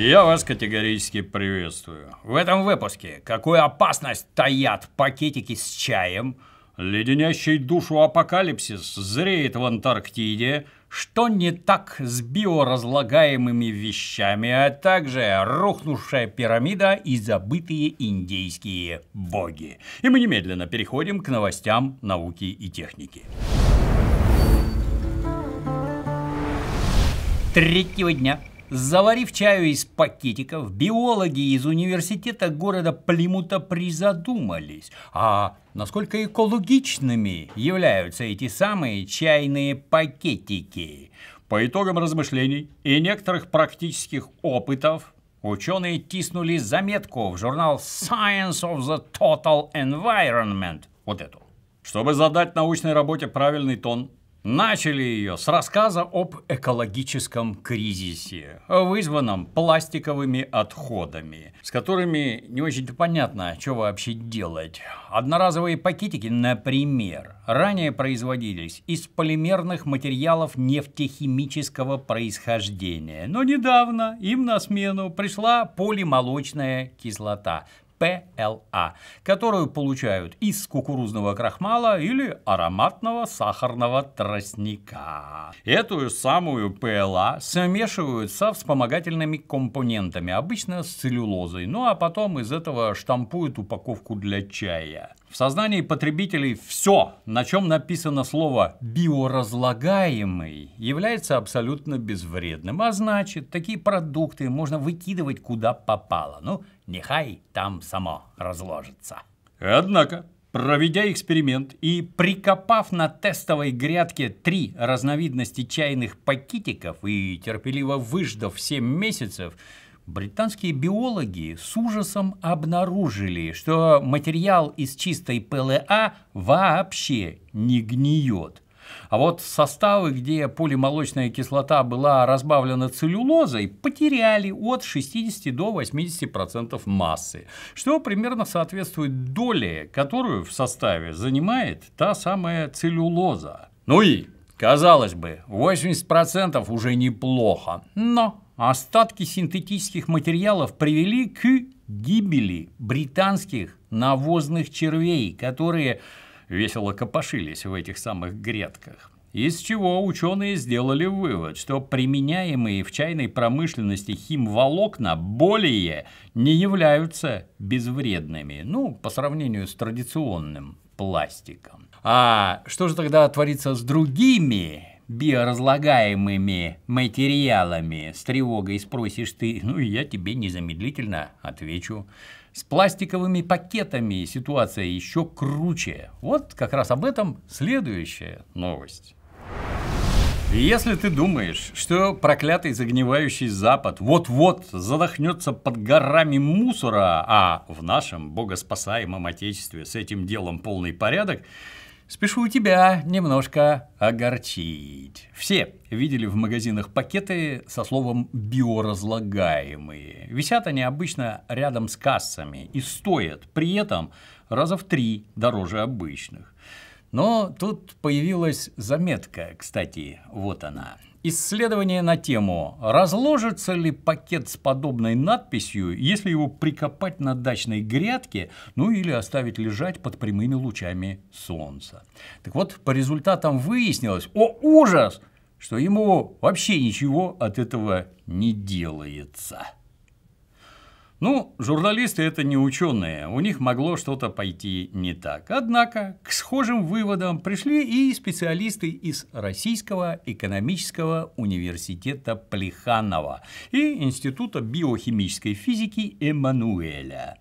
Я вас категорически приветствую. В этом выпуске какую опасность таят пакетики с чаем, леденящий душу апокалипсис зреет в Антарктиде, что не так с биоразлагаемыми вещами, а также рухнувшая пирамида и забытые индейские боги. И мы немедленно переходим к новостям науки и техники. Третьего дня Заварив чаю из пакетиков, биологи из университета города Плимута призадумались, а насколько экологичными являются эти самые чайные пакетики. По итогам размышлений и некоторых практических опытов ученые тиснули заметку в журнал Science of the Total Environment, вот эту. Чтобы задать научной работе правильный тон, Начали ее с рассказа об экологическом кризисе, вызванном пластиковыми отходами, с которыми не очень понятно, что вообще делать. Одноразовые пакетики, например, ранее производились из полимерных материалов нефтехимического происхождения, но недавно им на смену пришла полимолочная кислота – ПЛА, которую получают из кукурузного крахмала или ароматного сахарного тростника. Эту самую ПЛА смешивают со вспомогательными компонентами, обычно с целлюлозой, ну а потом из этого штампуют упаковку для чая. В сознании потребителей все, на чем написано слово «биоразлагаемый», является абсолютно безвредным. А значит, такие продукты можно выкидывать куда попало. Ну, нехай там само разложится. Однако, проведя эксперимент и прикопав на тестовой грядке три разновидности чайных пакетиков и терпеливо выждав 7 месяцев – Британские биологи с ужасом обнаружили, что материал из чистой ПЛА вообще не гниет. А вот составы, где полимолочная кислота была разбавлена целлюлозой, потеряли от 60 до 80% процентов массы, что примерно соответствует доле, которую в составе занимает та самая целлюлоза. Ну и Казалось бы, 80% уже неплохо, но остатки синтетических материалов привели к гибели британских навозных червей, которые весело копошились в этих самых грядках. Из чего ученые сделали вывод, что применяемые в чайной промышленности химволокна более не являются безвредными, ну, по сравнению с традиционным пластиком. А что же тогда творится с другими биоразлагаемыми материалами? С тревогой спросишь ты. Ну, и я тебе незамедлительно отвечу. С пластиковыми пакетами ситуация еще круче. Вот как раз об этом следующая новость. Если ты думаешь, что проклятый загнивающий Запад вот-вот задохнется под горами мусора, а в нашем богоспасаемом Отечестве с этим делом полный порядок, спешу тебя немножко огорчить. Все видели в магазинах пакеты со словом «биоразлагаемые». Висят они обычно рядом с кассами и стоят при этом раза в три дороже обычных. Но тут появилась заметка, кстати, вот она. Исследование на тему «Разложится ли пакет с подобной надписью, если его прикопать на дачной грядке, ну или оставить лежать под прямыми лучами солнца?». Так вот, по результатам выяснилось, о ужас, что ему вообще ничего от этого не делается. Ну, журналисты это не ученые, у них могло что-то пойти не так. Однако к схожим выводам пришли и специалисты из Российского экономического университета Плеханова и Института биохимической физики Эммануэля.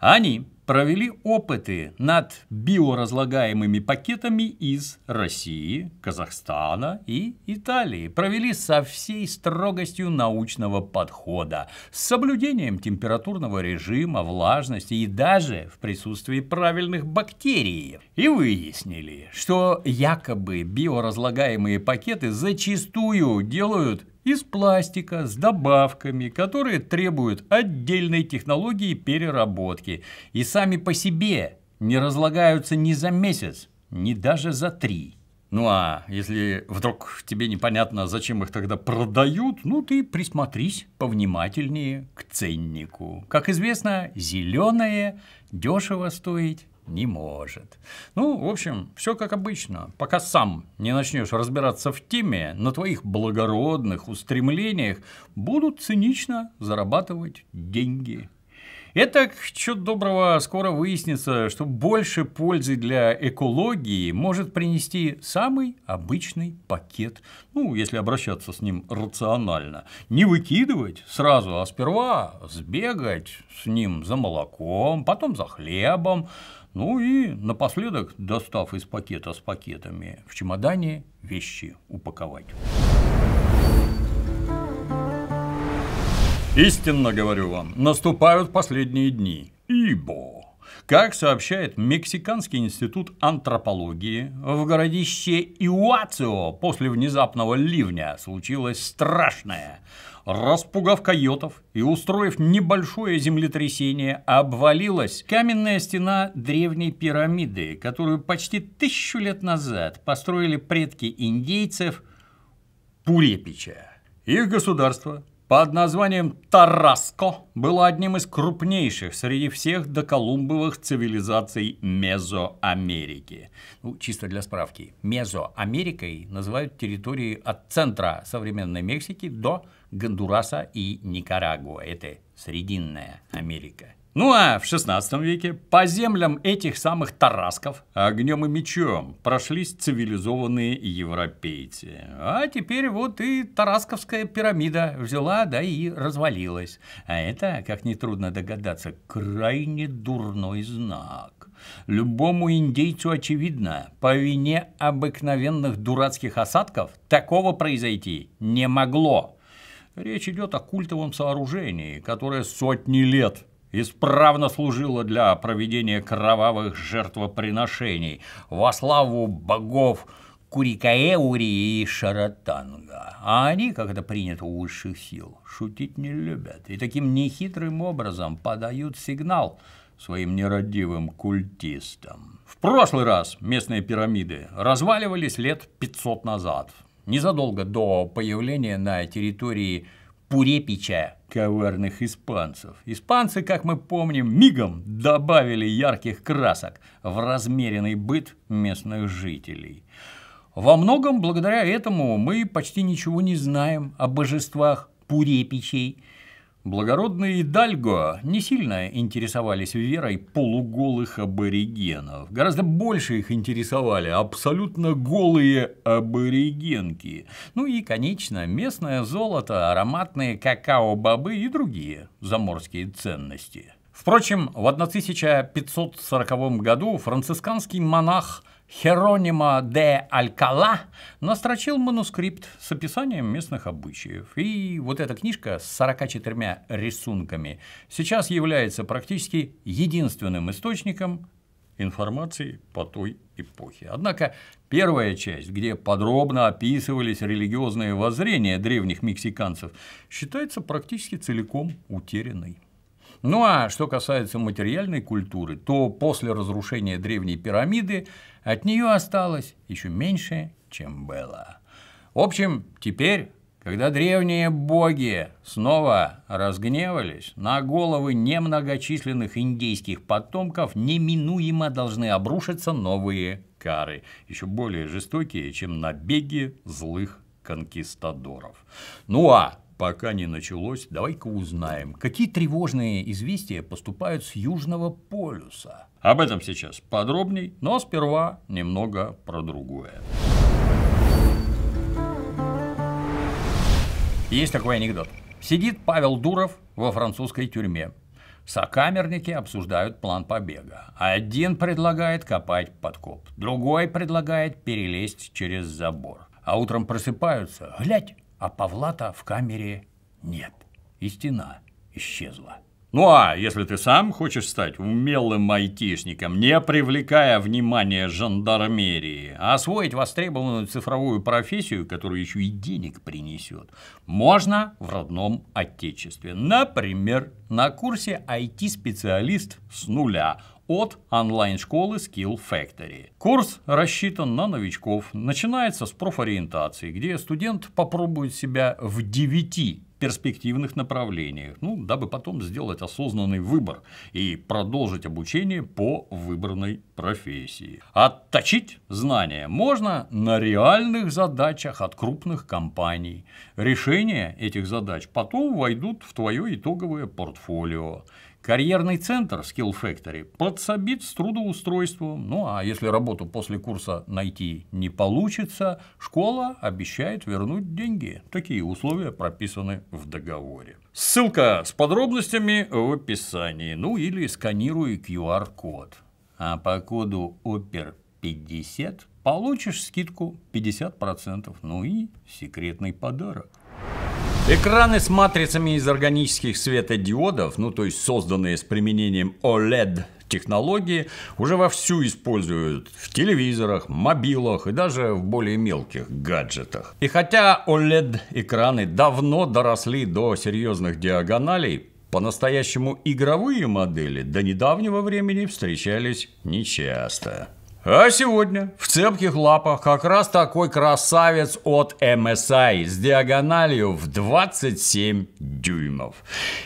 Они провели опыты над биоразлагаемыми пакетами из России, Казахстана и Италии. Провели со всей строгостью научного подхода, с соблюдением температурного режима, влажности и даже в присутствии правильных бактерий. И выяснили, что якобы биоразлагаемые пакеты зачастую делают из пластика с добавками, которые требуют отдельной технологии переработки и сами по себе не разлагаются ни за месяц, ни даже за три. Ну а если вдруг тебе непонятно, зачем их тогда продают, ну ты присмотрись повнимательнее к ценнику. Как известно, зеленое дешево стоить не может. Ну, в общем, все как обычно. Пока сам не начнешь разбираться в теме, на твоих благородных устремлениях будут цинично зарабатывать деньги. Это, что доброго, скоро выяснится, что больше пользы для экологии может принести самый обычный пакет. Ну, если обращаться с ним рационально. Не выкидывать сразу, а сперва сбегать с ним за молоком, потом за хлебом. Ну и напоследок, достав из пакета с пакетами в чемодане, вещи упаковать. Истинно говорю вам, наступают последние дни. Ибо, как сообщает Мексиканский институт антропологии, в городище Иуацио после внезапного ливня случилось страшное – распугав койотов и устроив небольшое землетрясение, обвалилась каменная стена древней пирамиды, которую почти тысячу лет назад построили предки индейцев Пурепича. Их государство под названием Тараско было одним из крупнейших среди всех доколумбовых цивилизаций Мезоамерики. Ну, чисто для справки, Мезоамерикой называют территории от центра современной Мексики до Гондураса и Никарагуа. Это Срединная Америка. Ну а в 16 веке по землям этих самых тарасков огнем и мечом прошлись цивилизованные европейцы. А теперь вот и Тарасковская пирамида взяла, да и развалилась. А это, как нетрудно догадаться, крайне дурной знак. Любому индейцу очевидно, по вине обыкновенных дурацких осадков такого произойти не могло. Речь идет о культовом сооружении, которое сотни лет исправно служило для проведения кровавых жертвоприношений во славу богов Курикаэури и Шаратанга. А они, как это принято у высших сил, шутить не любят и таким нехитрым образом подают сигнал своим нерадивым культистам. В прошлый раз местные пирамиды разваливались лет 500 назад – незадолго до появления на территории Пурепича коварных испанцев. Испанцы, как мы помним, мигом добавили ярких красок в размеренный быт местных жителей. Во многом благодаря этому мы почти ничего не знаем о божествах Пурепичей – Благородные Дальго не сильно интересовались верой полуголых аборигенов. Гораздо больше их интересовали абсолютно голые аборигенки. Ну и, конечно, местное золото, ароматные какао-бобы и другие заморские ценности. Впрочем, в 1540 году францисканский монах Херонима де Алькала настрочил манускрипт с описанием местных обычаев. И вот эта книжка с 44 рисунками сейчас является практически единственным источником информации по той эпохе. Однако первая часть, где подробно описывались религиозные воззрения древних мексиканцев, считается практически целиком утерянной. Ну а что касается материальной культуры, то после разрушения древней пирамиды от нее осталось еще меньше, чем было. В общем, теперь когда древние боги снова разгневались, на головы немногочисленных индейских потомков неминуемо должны обрушиться новые кары, еще более жестокие, чем набеги злых конкистадоров. Ну а пока не началось, давай-ка узнаем, какие тревожные известия поступают с Южного полюса. Об этом сейчас подробней, но сперва немного про другое. Есть такой анекдот. Сидит Павел Дуров во французской тюрьме. Сокамерники обсуждают план побега. Один предлагает копать подкоп, другой предлагает перелезть через забор. А утром просыпаются. Глядь, а Павлата в камере нет. И стена исчезла. Ну а если ты сам хочешь стать умелым айтишником, не привлекая внимания жандармерии, а освоить востребованную цифровую профессию, которую еще и денег принесет, можно в родном отечестве. Например, на курсе IT-специалист с нуля от онлайн-школы Skill Factory. Курс рассчитан на новичков. Начинается с профориентации, где студент попробует себя в 9 перспективных направлениях, ну, дабы потом сделать осознанный выбор и продолжить обучение по выбранной профессии. Отточить знания можно на реальных задачах от крупных компаний. Решения этих задач потом войдут в твое итоговое портфолио. Карьерный центр Skill Factory подсобит с трудоустройством. Ну а если работу после курса найти не получится, школа обещает вернуть деньги. Такие условия прописаны в договоре. Ссылка с подробностями в описании. Ну или сканируй QR-код. А по коду ОПЕР 50 получишь скидку 50%. Ну и секретный подарок. Экраны с матрицами из органических светодиодов, ну то есть созданные с применением OLED технологии, уже вовсю используют в телевизорах, мобилах и даже в более мелких гаджетах. И хотя OLED-экраны давно доросли до серьезных диагоналей, по-настоящему игровые модели до недавнего времени встречались нечасто. А сегодня в цепких лапах как раз такой красавец от MSI с диагональю в 27 дюймов.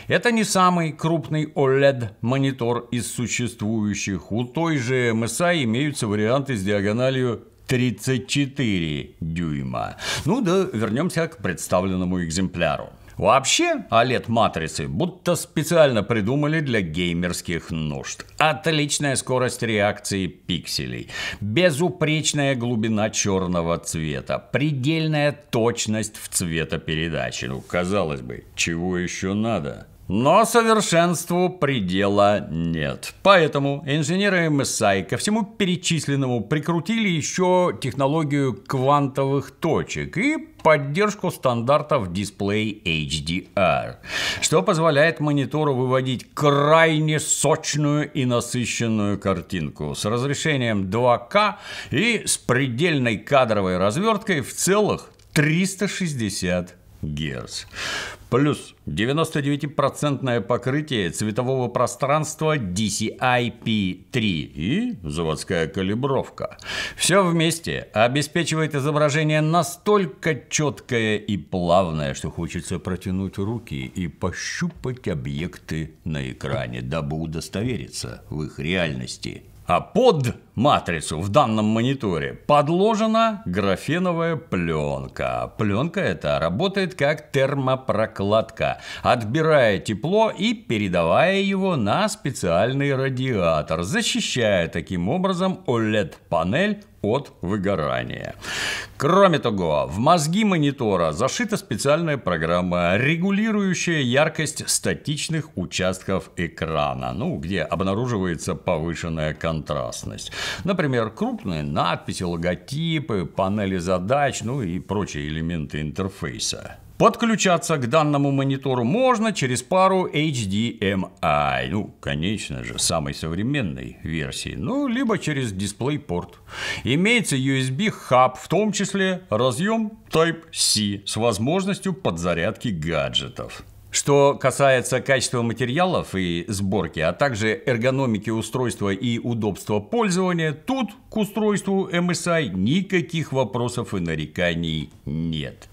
Это не самый крупный OLED-монитор из существующих. У той же MSI имеются варианты с диагональю 34 дюйма. Ну да, вернемся к представленному экземпляру. Вообще, OLED-матрицы будто специально придумали для геймерских нужд. Отличная скорость реакции пикселей, безупречная глубина черного цвета, предельная точность в цветопередаче. Ну, казалось бы, чего еще надо? Но совершенству предела нет. Поэтому инженеры MSI ко всему перечисленному прикрутили еще технологию квантовых точек и поддержку стандартов дисплей HDR, что позволяет монитору выводить крайне сочную и насыщенную картинку с разрешением 2К и с предельной кадровой разверткой в целых 360 Гц. Плюс 99% покрытие цветового пространства DCI-P3 и заводская калибровка. Все вместе обеспечивает изображение настолько четкое и плавное, что хочется протянуть руки и пощупать объекты на экране, дабы удостовериться в их реальности. А под матрицу в данном мониторе подложена графеновая пленка. Пленка эта работает как термопрокладка, отбирая тепло и передавая его на специальный радиатор, защищая таким образом OLED-панель от выгорания. Кроме того, в мозги монитора зашита специальная программа, регулирующая яркость статичных участков экрана, ну, где обнаруживается повышенная контрастность. Например, крупные надписи, логотипы, панели задач, ну и прочие элементы интерфейса. Подключаться к данному монитору можно через пару HDMI, ну, конечно же, самой современной версии, ну, либо через DisplayPort. Имеется USB-хаб, в том числе разъем Type-C с возможностью подзарядки гаджетов. Что касается качества материалов и сборки, а также эргономики устройства и удобства пользования, тут к устройству MSI никаких вопросов и нареканий нет.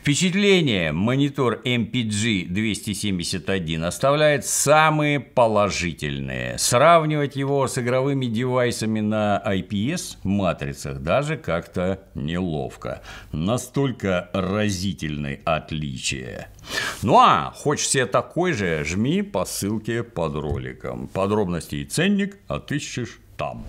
Впечатление монитор MPG 271 оставляет самые положительные. Сравнивать его с игровыми девайсами на IPS матрицах даже как-то неловко. Настолько разительные отличия. Ну а хочешь себе такой же, жми по ссылке под роликом. Подробности и ценник отыщешь там.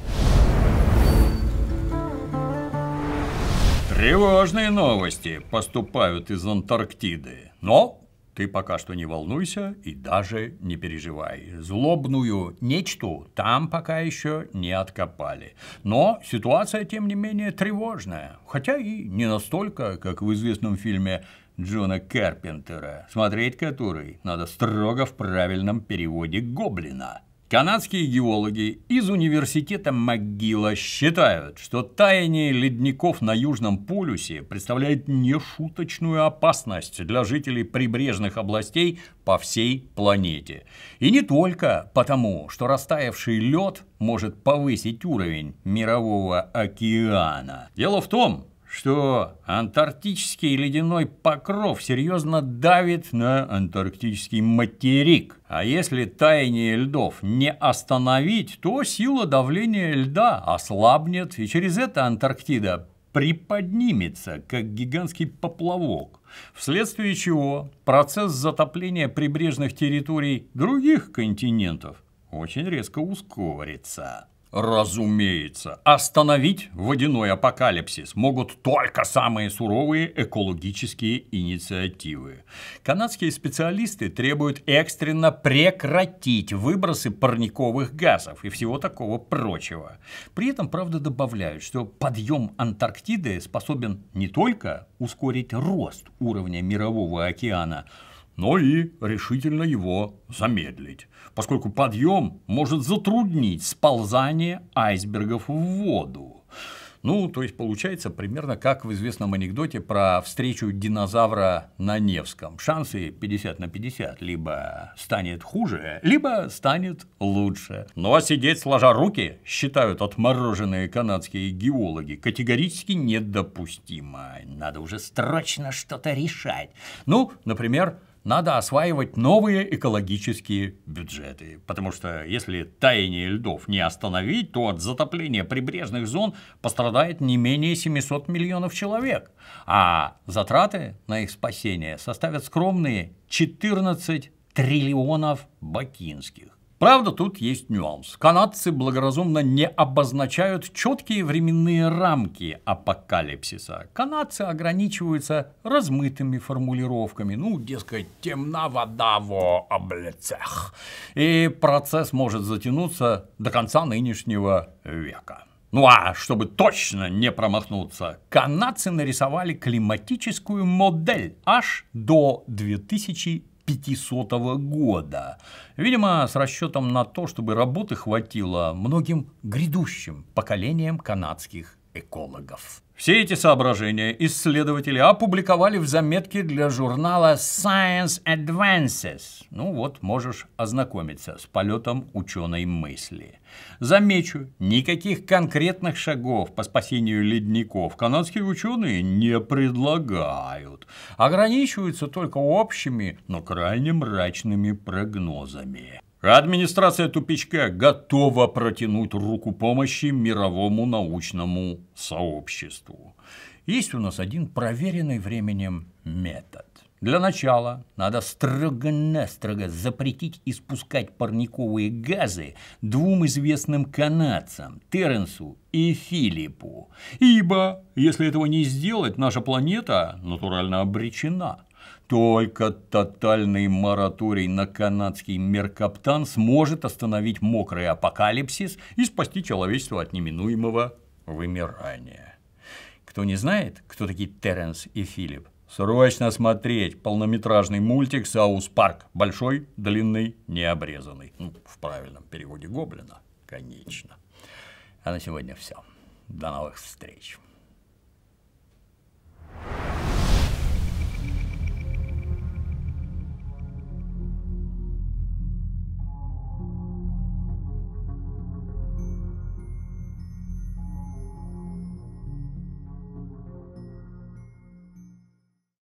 Тревожные новости поступают из Антарктиды. Но ты пока что не волнуйся и даже не переживай. Злобную нечту там пока еще не откопали. Но ситуация, тем не менее, тревожная. Хотя и не настолько, как в известном фильме Джона Карпентера, смотреть который надо строго в правильном переводе «Гоблина». Канадские геологи из университета МакГилла считают, что таяние ледников на Южном полюсе представляет нешуточную опасность для жителей прибрежных областей по всей планете. И не только потому, что растаявший лед может повысить уровень мирового океана. Дело в том, что антарктический ледяной покров серьезно давит на антарктический материк. А если таяние льдов не остановить, то сила давления льда ослабнет, и через это Антарктида приподнимется, как гигантский поплавок, вследствие чего процесс затопления прибрежных территорий других континентов очень резко ускорится. Разумеется, остановить водяной апокалипсис могут только самые суровые экологические инициативы. Канадские специалисты требуют экстренно прекратить выбросы парниковых газов и всего такого прочего. При этом, правда, добавляют, что подъем Антарктиды способен не только ускорить рост уровня мирового океана – но и решительно его замедлить, поскольку подъем может затруднить сползание айсбергов в воду. Ну, то есть получается примерно как в известном анекдоте про встречу динозавра на Невском. Шансы 50 на 50. Либо станет хуже, либо станет лучше. Ну а сидеть сложа руки, считают отмороженные канадские геологи, категорически недопустимо. Надо уже срочно что-то решать. Ну, например, надо осваивать новые экологические бюджеты. Потому что если таяние льдов не остановить, то от затопления прибрежных зон пострадает не менее 700 миллионов человек. А затраты на их спасение составят скромные 14 триллионов бакинских. Правда, тут есть нюанс. Канадцы благоразумно не обозначают четкие временные рамки апокалипсиса. Канадцы ограничиваются размытыми формулировками. Ну, дескать, темна вода во облицах. И процесс может затянуться до конца нынешнего века. Ну а чтобы точно не промахнуться, канадцы нарисовали климатическую модель аж до 2000. 500 года. Видимо, с расчетом на то, чтобы работы хватило многим грядущим поколениям канадских экологов. Все эти соображения исследователи опубликовали в заметке для журнала Science Advances. Ну вот, можешь ознакомиться с полетом ученой мысли. Замечу, никаких конкретных шагов по спасению ледников канадские ученые не предлагают. Ограничиваются только общими, но крайне мрачными прогнозами. Администрация тупичка готова протянуть руку помощи мировому научному сообществу. Есть у нас один проверенный временем метод. Для начала надо строго-настрого запретить испускать парниковые газы двум известным канадцам – Теренсу и Филиппу. Ибо, если этого не сделать, наша планета натурально обречена – только тотальный мораторий на канадский меркаптан сможет остановить мокрый апокалипсис и спасти человечество от неминуемого вымирания. Кто не знает, кто такие Теренс и Филипп, срочно смотреть полнометражный мультик «Саус Парк». Большой, длинный, необрезанный. Ну, в правильном переводе Гоблина, конечно. А на сегодня все. До новых встреч.